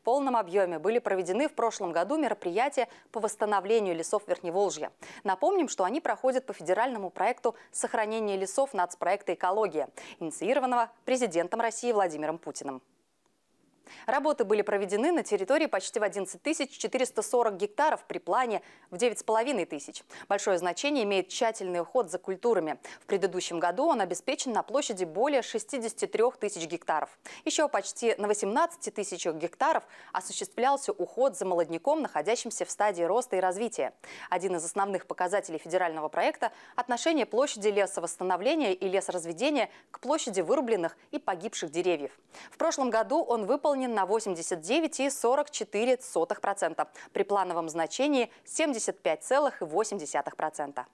в полном объеме были проведены в прошлом году мероприятия по восстановлению лесов Верхневолжья. Напомним, что они проходят по федеральному проекту «Сохранение лесов» нацпроекта «Экология», инициированного президентом России Владимиром Путиным. Работы были проведены на территории почти в 11 440 гектаров при плане в 9,5 тысяч. Большое значение имеет тщательный уход за культурами. В предыдущем году он обеспечен на площади более 63 тысяч гектаров. Еще почти на 18 тысячах гектаров осуществлялся уход за молодняком, находящимся в стадии роста и развития. Один из основных показателей федерального проекта – отношение площади лесовосстановления и лесоразведения к площади вырубленных и погибших деревьев. В прошлом году он выполнил выполнен на 89,44%, при плановом значении 75,8%.